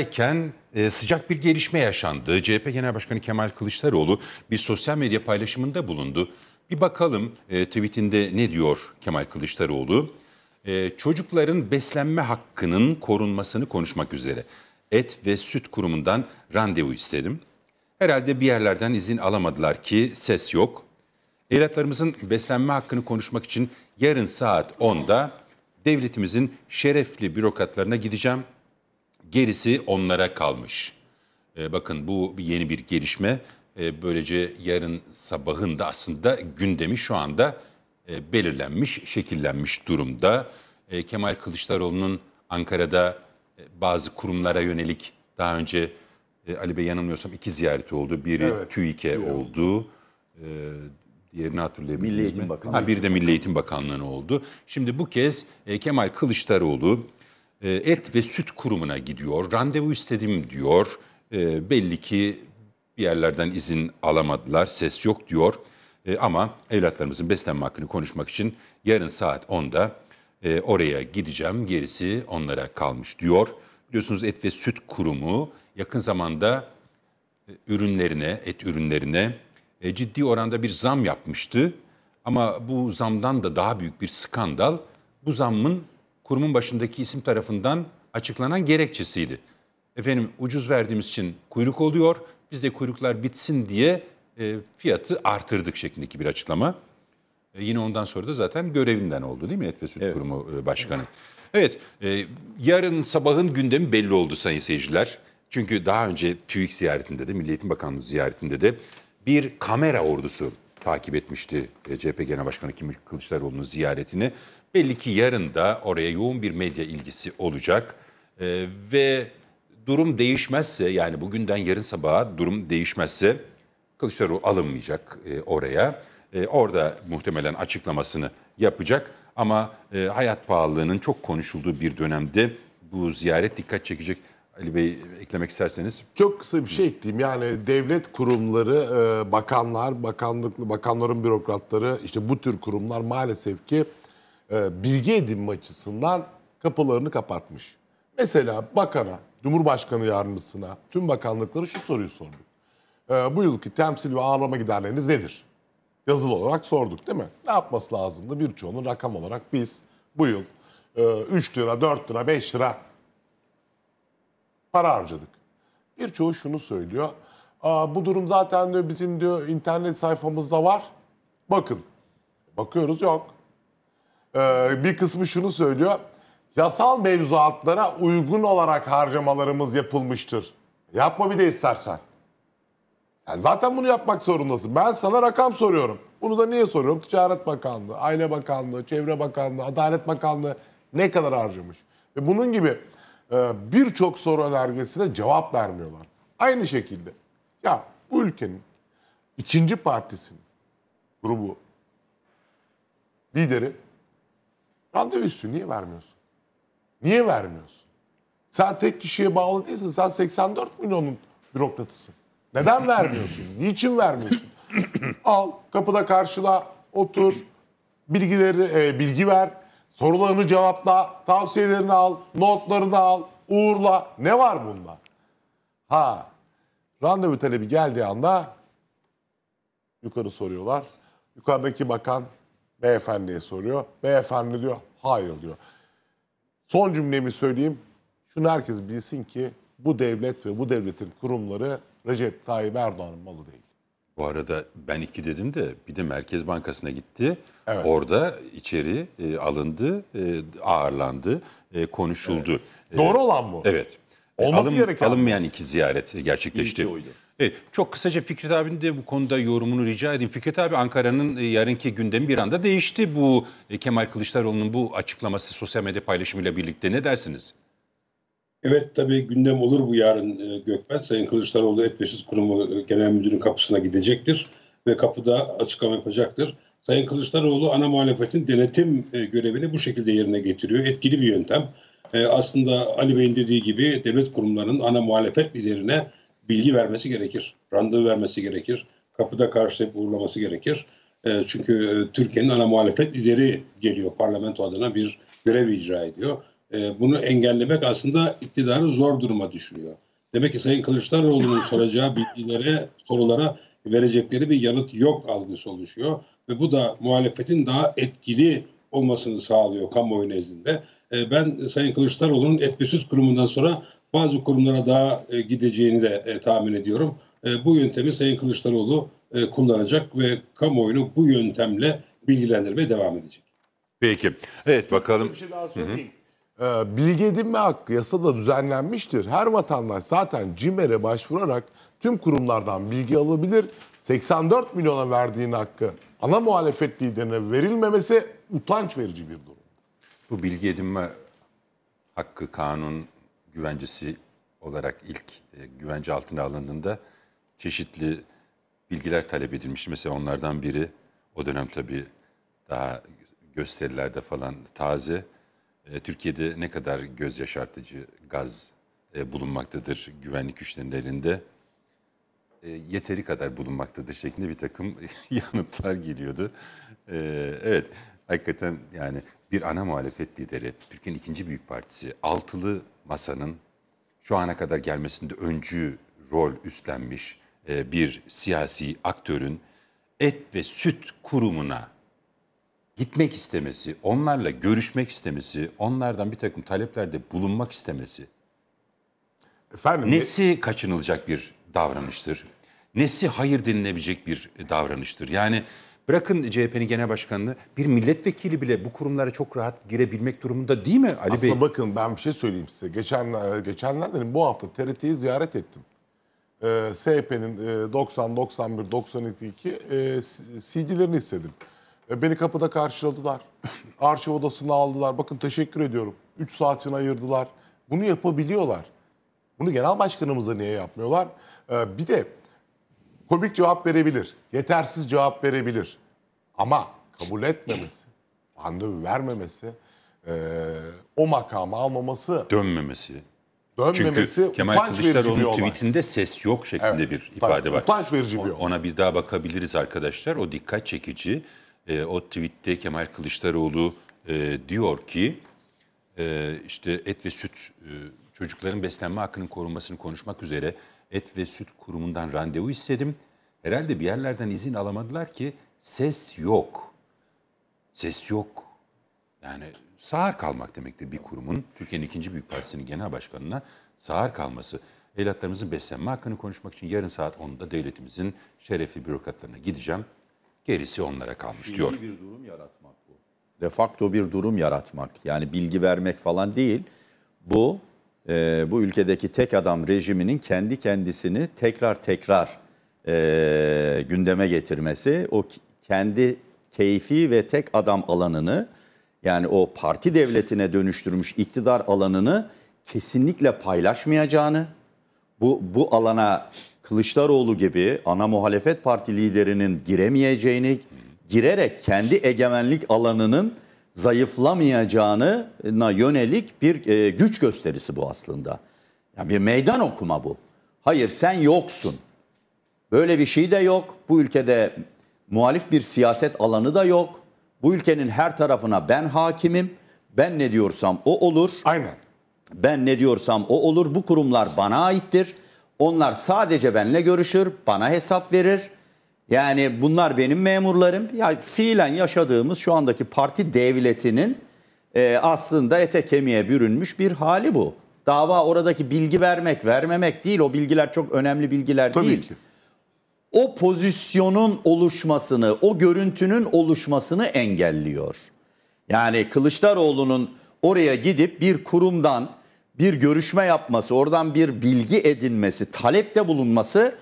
iken e, sıcak bir gelişme yaşandı. CHP Genel Başkanı Kemal Kılıçdaroğlu bir sosyal medya paylaşımında bulundu. Bir bakalım e, tweetinde ne diyor Kemal Kılıçdaroğlu? E, çocukların beslenme hakkının korunmasını konuşmak üzere Et ve Süt Kurumu'ndan randevu istedim. Herhalde bir yerlerden izin alamadılar ki ses yok. Evlatlarımızın beslenme hakkını konuşmak için yarın saat 10'da devletimizin şerefli bürokratlarına gideceğim Gerisi onlara kalmış. Ee, bakın bu yeni bir gelişme. Ee, böylece yarın sabahın da aslında gündemi şu anda e, belirlenmiş, şekillenmiş durumda. Ee, Kemal Kılıçdaroğlu'nun Ankara'da e, bazı kurumlara yönelik daha önce e, Ali Bey yanılmıyorsam iki ziyareti oldu. Biri evet. TÜİK'e evet. oldu. E, diğerini hatırlayabiliriz Milli Eğitim mi? Bakanlığı. Ha, bir de Milli Eğitim Bakanlığı'na oldu. Şimdi bu kez e, Kemal Kılıçdaroğlu ee, et ve süt kurumuna gidiyor. Randevu istedim diyor. E, belli ki bir yerlerden izin alamadılar, ses yok diyor. E, ama evlatlarımızın beslenme hakkını konuşmak için yarın saat 10'da e, oraya gideceğim. Gerisi onlara kalmış diyor. Biliyorsunuz Et ve Süt Kurumu yakın zamanda e, ürünlerine, et ürünlerine e, ciddi oranda bir zam yapmıştı. Ama bu zamdan da daha büyük bir skandal bu zammın kurumun başındaki isim tarafından açıklanan gerekçesiydi. Efendim ucuz verdiğimiz için kuyruk oluyor, biz de kuyruklar bitsin diye e, fiyatı artırdık şeklindeki bir açıklama. E, yine ondan sonra da zaten görevinden oldu değil mi Etfe Süt evet. Kurumu e, Başkanı? Evet, e, yarın sabahın gündemi belli oldu sayın seyirciler. Çünkü daha önce TÜİK ziyaretinde de, Milli Eğitim Bakanlığı ziyaretinde de bir kamera ordusu takip etmişti e, CHP Genel Başkanı Kemal Kılıçdaroğlu'nun ziyaretini Belli ki yarın da oraya yoğun bir medya ilgisi olacak e, ve durum değişmezse yani bugünden yarın sabaha durum değişmezse Kılıçdaroğlu alınmayacak e, oraya. E, orada muhtemelen açıklamasını yapacak ama e, hayat pahalılığının çok konuşulduğu bir dönemde bu ziyaret dikkat çekecek. Ali Bey eklemek isterseniz. Çok kısa bir şey ekleyeyim. Yani devlet kurumları, e, bakanlar, bakanlık, bakanların bürokratları işte bu tür kurumlar maalesef ki e, bilgi edinme açısından kapılarını kapatmış. Mesela bakana, Cumhurbaşkanı yardımcısına, tüm bakanlıkları şu soruyu sorduk. E, bu yılki temsil ve ağırlama giderleriniz nedir? Yazılı olarak sorduk değil mi? Ne yapması lazımdı? Birçoğunu rakam olarak biz bu yıl e, 3 lira, 4 lira, 5 lira para harcadık. Birçoğu şunu söylüyor. bu durum zaten diyor bizim diyor internet sayfamızda var. Bakın. Bakıyoruz yok. Ee, bir kısmı şunu söylüyor. Yasal mevzuatlara uygun olarak harcamalarımız yapılmıştır. Yapma bir de istersen. Yani zaten bunu yapmak zorundasın. Ben sana rakam soruyorum. Bunu da niye soruyorum? Ticaret Bakanlığı, Aile Bakanlığı, Çevre Bakanlığı, Adalet Bakanlığı ne kadar harcamış? Ve bunun gibi e, birçok soru önergesine cevap vermiyorlar. Aynı şekilde ya bu ülkenin ikinci partisinin grubu lideri Randevusu niye vermiyorsun? Niye vermiyorsun? Sen tek kişiye bağlı değilsin. Sen 84 milyonun bürokratısın. Neden vermiyorsun? Niçin vermiyorsun? Al kapıda karşıla, otur, bilgileri e, bilgi ver, sorularını cevapla, tavsiyelerini al, notlarını al, uğurla. Ne var bunda? Ha, randevu talebi geldiği anda yukarı soruyorlar. Yukarıdaki bakan Beyefendiye soruyor. Beyefendi diyor hayır diyor. Son cümlemi söyleyeyim. Şunu herkes bilsin ki bu devlet ve bu devletin kurumları Recep Tayyip Erdoğan'ın malı değil. Bu arada ben iki dedim de bir de Merkez Bankası'na gitti. Evet. Orada içeri e, alındı, e, ağırlandı, e, konuşuldu. Evet. Doğru e, olan bu. Evet. Olması Alın, gereken. Alınmayan iki ziyaret gerçekleşti. İlki oydu. Evet, çok kısaca Fikret abinin de bu konuda yorumunu rica edeyim. Fikret abi Ankara'nın e, yarınki gündemi bir anda değişti bu e, Kemal Kılıçdaroğlu'nun bu açıklaması sosyal medya paylaşımıyla birlikte. Ne dersiniz? Evet tabii gündem olur bu yarın e, Gökmen. Sayın Kılıçdaroğlu Etbeşiz Kurumu Genel Müdürü'nün kapısına gidecektir ve kapıda açıklama yapacaktır. Sayın Kılıçdaroğlu ana muhalefetin denetim görevini bu şekilde yerine getiriyor. Etkili bir yöntem. Aslında Ali Bey'in dediği gibi devlet kurumlarının ana muhalefet liderine bilgi vermesi gerekir. Randevu vermesi gerekir. Kapıda karşılayıp uğurlaması gerekir. E, çünkü e, Türkiye'nin ana muhalefet lideri geliyor parlamento adına bir görev icra ediyor. E, bunu engellemek aslında iktidarı zor duruma düşürüyor. Demek ki Sayın Kılıçdaroğlu'nun soracağı bilgilere, sorulara verecekleri bir yanıt yok algısı oluşuyor. Ve bu da muhalefetin daha etkili olmasını sağlıyor kamuoyu nezdinde. Ben Sayın Kılıçdaroğlu'nun et kurumundan sonra bazı kurumlara daha e, gideceğini de e, tahmin ediyorum. E, bu yöntemi Sayın Kılıçdaroğlu e, kullanacak ve kamuoyunu bu yöntemle bilgilendirmeye devam edecek. Peki. Evet bakalım. Bir şey daha söyleyeyim. Hı hı. Ee, bilgi edinme hakkı yasada düzenlenmiştir. Her vatandaş zaten CİMER'e başvurarak tüm kurumlardan bilgi alabilir. 84 milyona verdiğin hakkı ana muhalefet liderine verilmemesi utanç verici bir durum. Bu bilgi edinme hakkı kanun güvencesi olarak ilk e, güvence altına alındığında çeşitli bilgiler talep edilmişti. Mesela onlardan biri o dönem tabii daha gösterilerde falan taze. E, Türkiye'de ne kadar göz yaşartıcı gaz e, bulunmaktadır güvenlik güçlerinin elinde? E, yeteri kadar bulunmaktadır şeklinde bir takım yanıtlar geliyordu. E, evet, hakikaten yani bir ana muhalefet lideri, Türkiye'nin ikinci büyük partisi, altılı masanın şu ana kadar gelmesinde öncü rol üstlenmiş e, bir siyasi aktörün et ve süt kurumuna gitmek istemesi, onlarla görüşmek istemesi, onlardan bir takım taleplerde bulunmak istemesi Efendim, nesi kaçınılacak bir davranıştır? Nesi hayır dinlenebilecek bir davranıştır? Yani Bırakın CHP'nin genel başkanını bir milletvekili bile bu kurumlara çok rahat girebilmek durumunda değil mi Ali Aslında Bey? Aslında bakın ben bir şey söyleyeyim size. Geçen, e, geçenlerde bu hafta TRT'yi ziyaret ettim. Ee, SHP'nin e, 90, 91, 92 e, e CD'lerini istedim. E, beni kapıda karşıladılar. Arşiv odasını aldılar. Bakın teşekkür ediyorum. 3 saatini ayırdılar. Bunu yapabiliyorlar. Bunu genel başkanımıza niye yapmıyorlar? Ee, bir de komik cevap verebilir, yetersiz cevap verebilir. Ama kabul etmemesi, randevu vermemesi, e, o makamı almaması... Dönmemesi. Dönmemesi Çünkü Kemal Kılıçdaroğlu'nun tweetinde ses yok şeklinde evet, bir ifade var. Utanç verici bir Ona bir daha bakabiliriz arkadaşlar. O dikkat çekici. E, o tweette Kemal Kılıçdaroğlu e, diyor ki e, işte et ve süt e, çocukların beslenme hakkının korunmasını konuşmak üzere Et ve Süt Kurumu'ndan randevu istedim. Herhalde bir yerlerden izin alamadılar ki ses yok. Ses yok. Yani sağır kalmak demektir bir kurumun. Türkiye'nin ikinci büyük partisinin genel başkanına sağır kalması. Evlatlarımızın beslenme hakkını konuşmak için yarın saat 10'da devletimizin şerefli bürokratlarına gideceğim. Gerisi onlara kalmış Fiili diyor. bir durum yaratmak bu. De facto bir durum yaratmak. Yani bilgi vermek falan değil. Bu e, bu ülkedeki tek adam rejiminin kendi kendisini tekrar tekrar e, gündeme getirmesi, o kendi keyfi ve tek adam alanını yani o parti devletine dönüştürmüş iktidar alanını kesinlikle paylaşmayacağını, bu, bu alana Kılıçdaroğlu gibi ana muhalefet parti liderinin giremeyeceğini, girerek kendi egemenlik alanının zayıflamayacağına yönelik bir e, güç gösterisi bu aslında. Yani bir meydan okuma bu. Hayır sen yoksun. Böyle bir şey de yok. Bu ülkede muhalif bir siyaset alanı da yok. Bu ülkenin her tarafına ben hakimim. Ben ne diyorsam o olur. Aynen. Ben ne diyorsam o olur. Bu kurumlar bana aittir. Onlar sadece benle görüşür, bana hesap verir. Yani bunlar benim memurlarım. Ya fiilen yaşadığımız şu andaki parti devletinin e, aslında ete kemiğe bürünmüş bir hali bu. Dava oradaki bilgi vermek, vermemek değil. O bilgiler çok önemli bilgiler Tabii değil. Ki. O pozisyonun oluşmasını, o görüntünün oluşmasını engelliyor. Yani Kılıçdaroğlu'nun oraya gidip bir kurumdan bir görüşme yapması, oradan bir bilgi edinmesi, talepte bulunması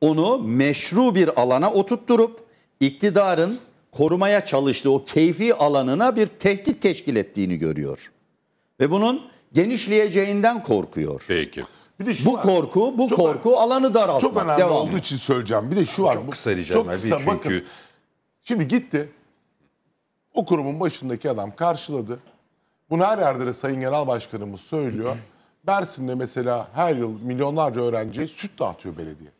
onu meşru bir alana oturtturup iktidarın korumaya çalıştığı o keyfi alanına bir tehdit teşkil ettiğini görüyor. Ve bunun genişleyeceğinden korkuyor. Peki. Bir de şu bu var, korku, bu korku var, alanı daraltmak. Çok önemli devamlı. olduğu için söyleyeceğim. Bir de şu var. Çok kısa diyeceğim. Çok kısa, çünkü... bakın. Şimdi gitti. O kurumun başındaki adam karşıladı. Bunu her yerde de Sayın Genel Başkanımız söylüyor. Bersin'de mesela her yıl milyonlarca öğrenciye süt dağıtıyor belediye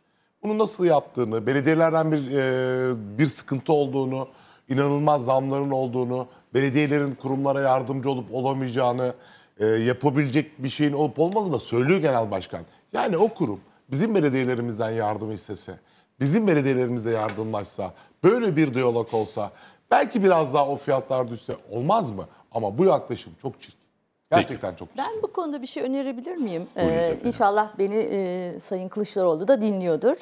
bunu nasıl yaptığını, belediyelerden bir e, bir sıkıntı olduğunu, inanılmaz zamların olduğunu, belediyelerin kurumlara yardımcı olup olamayacağını, e, yapabilecek bir şeyin olup olmadığını da söylüyor genel başkan. Yani o kurum bizim belediyelerimizden yardım istese, bizim belediyelerimizde yardımlaşsa, böyle bir diyalog olsa, belki biraz daha o fiyatlar düşse olmaz mı? Ama bu yaklaşım çok çirkin. Gerçekten çok güzel. Ben bu konuda bir şey önerebilir miyim? Buyurun Ee, efendim. beni e, Sayın Kılıçdaroğlu da dinliyordur.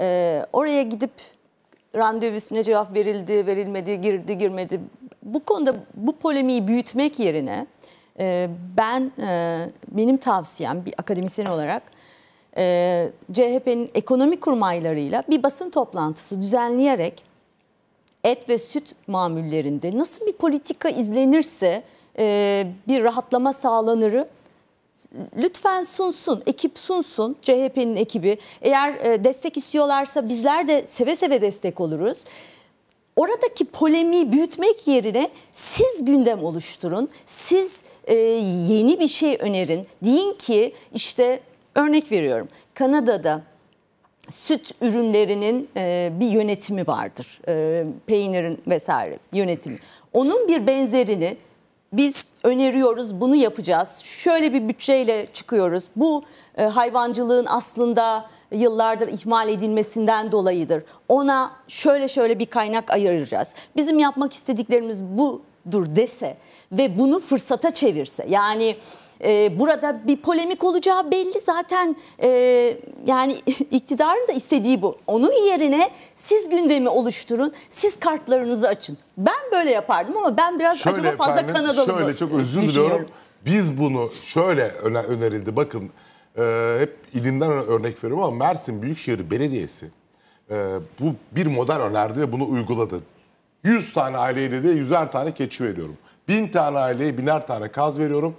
Ee, oraya gidip randevusuna cevap verildi, verilmedi, girdi, girmedi. Bu konuda bu polemiği büyütmek yerine e, ben e, benim tavsiyem bir akademisyen olarak e, CHP'nin ekonomi kurmaylarıyla bir basın toplantısı düzenleyerek et ve süt mamullerinde nasıl bir politika izlenirse e, bir rahatlama sağlanırı lütfen sunsun, ekip sunsun, CHP'nin ekibi. Eğer e, destek istiyorlarsa bizler de seve seve destek oluruz. Oradaki polemiği büyütmek yerine siz gündem oluşturun, siz e, yeni bir şey önerin. Deyin ki işte örnek veriyorum Kanada'da süt ürünlerinin e, bir yönetimi vardır. E, peynirin vesaire yönetimi. Onun bir benzerini biz öneriyoruz, bunu yapacağız. Şöyle bir bütçeyle çıkıyoruz. Bu e, hayvancılığın aslında yıllardır ihmal edilmesinden dolayıdır. Ona şöyle şöyle bir kaynak ayıracağız. Bizim yapmak istediklerimiz budur dese ve bunu fırsata çevirse. Yani e, burada bir polemik olacağı belli zaten e, yani iktidarın da istediği bu. Onun yerine siz gündemi oluşturun, siz kartlarınızı açın. Ben böyle yapardım ama ben biraz şöyle acaba fazla efendim, Kanadalı Şöyle çok özür diliyorum. Biz bunu şöyle önerildi bakın e, hep ilinden örnek veriyorum ama Mersin Büyükşehir Belediyesi e, bu bir model önerdi ve bunu uyguladı. 100 tane aileyle de 100'er tane keçi veriyorum. 1000 tane aileye biner tane kaz veriyorum.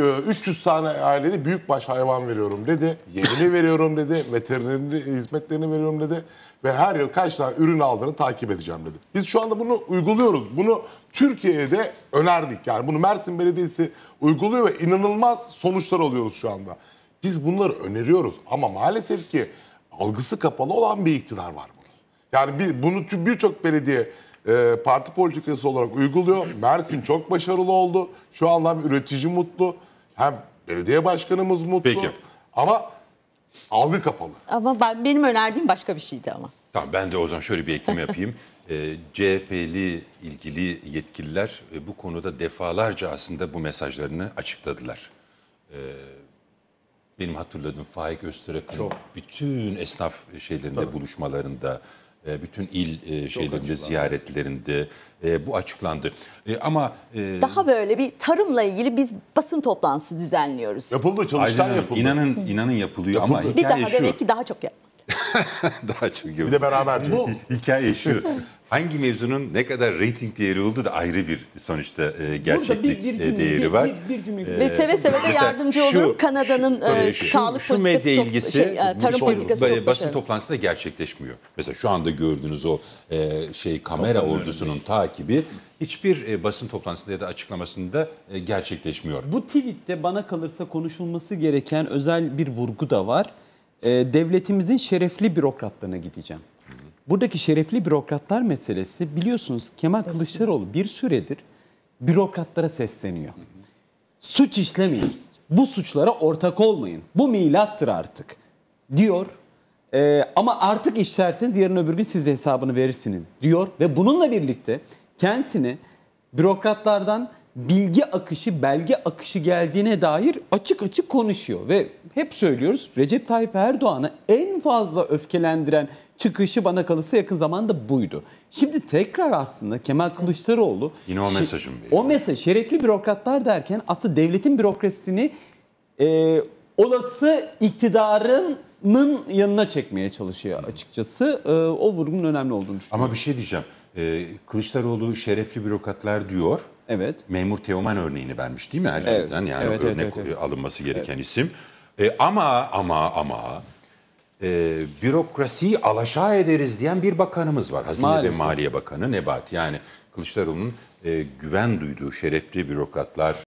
300 tane ailede büyükbaş hayvan veriyorum dedi. Yemini veriyorum dedi. Veterinerini hizmetlerini veriyorum dedi. Ve her yıl kaç tane ürün aldığını takip edeceğim dedi. Biz şu anda bunu uyguluyoruz. Bunu Türkiye'ye de önerdik. Yani bunu Mersin Belediyesi uyguluyor ve inanılmaz sonuçlar alıyoruz şu anda. Biz bunları öneriyoruz ama maalesef ki algısı kapalı olan bir iktidar var burada. Yani bir, bunu birçok belediye e, parti politikası olarak uyguluyor. Mersin çok başarılı oldu. Şu anda hem üretici mutlu hem belediye başkanımız mutlu. Peki. Ama algı kapalı. Ama ben benim önerdiğim başka bir şeydi ama. Tamam ben de o zaman şöyle bir ekleme yapayım. E, ee, CHP'li ilgili yetkililer e, bu konuda defalarca aslında bu mesajlarını açıkladılar. E, benim hatırladığım Faik Öztürk'ün bütün esnaf şeylerinde Tabii. buluşmalarında e, bütün il e, şeylerinde ziyaretlerinde e, bu açıklandı. Ama daha böyle bir tarımla ilgili biz basın toplantısı düzenliyoruz. Yapıldı, çalıştan Aynen, yapıldı. İnanın inanın yapılıyor yapıldı. ama bir daha şu. demek ki daha çok yap. daha çok yapıldı. Bir de beraber. Bu hikaye şu hangi mevzunun ne kadar reyting değeri olduğu da ayrı bir sonuçta e, gerçeklik bir, bir e, cümle, değeri var. Bir, bir cümle. Ee, Ve seve seve de yardımcı olurum. Kanada'nın e, sağlık şu politikası çok ilgisi, şey, e, tarım son, politikası çok başarılı. Basın şey. toplantısında gerçekleşmiyor. Mesela şu anda gördüğünüz o e, şey kamera Toplam ordusunun değil. takibi hiçbir e, basın toplantısında ya da açıklamasında e, gerçekleşmiyor. Bu tweette bana kalırsa konuşulması gereken özel bir vurgu da var. E, devletimizin şerefli bürokratlarına gideceğim. Buradaki şerefli bürokratlar meselesi biliyorsunuz Kemal Kılıçdaroğlu bir süredir bürokratlara sesleniyor. Suç işlemeyin. Bu suçlara ortak olmayın. Bu milattır artık diyor. Ee, ama artık işlerseniz yarın öbür gün siz de hesabını verirsiniz diyor. Ve bununla birlikte kendisini bürokratlardan bilgi akışı, belge akışı geldiğine dair açık açık konuşuyor. Ve hep söylüyoruz Recep Tayyip Erdoğan'ı en fazla öfkelendiren çıkışı bana kalırsa yakın zamanda buydu. Şimdi tekrar aslında Kemal Kılıçdaroğlu... Yine o mesajım. O mesaj. Şerefli bürokratlar derken aslında devletin bürokrasisini e, olası iktidarının yanına çekmeye çalışıyor açıkçası. E, o vurgunun önemli olduğunu düşünüyorum. Ama bir şey diyeceğim. E, Kılıçdaroğlu şerefli bürokratlar diyor. Evet. Memur Teoman örneğini vermiş değil mi herkesten? Evet. Yani evet, örnek evet, evet, evet. alınması gereken evet. isim. E, ama ama ama e, bürokrasiyi alaşağı ederiz diyen bir bakanımız var. Hazine Maalesef. ve Maliye Bakanı Nebat. Yani Kılıçdaroğlu'nun e, güven duyduğu şerefli bürokratlar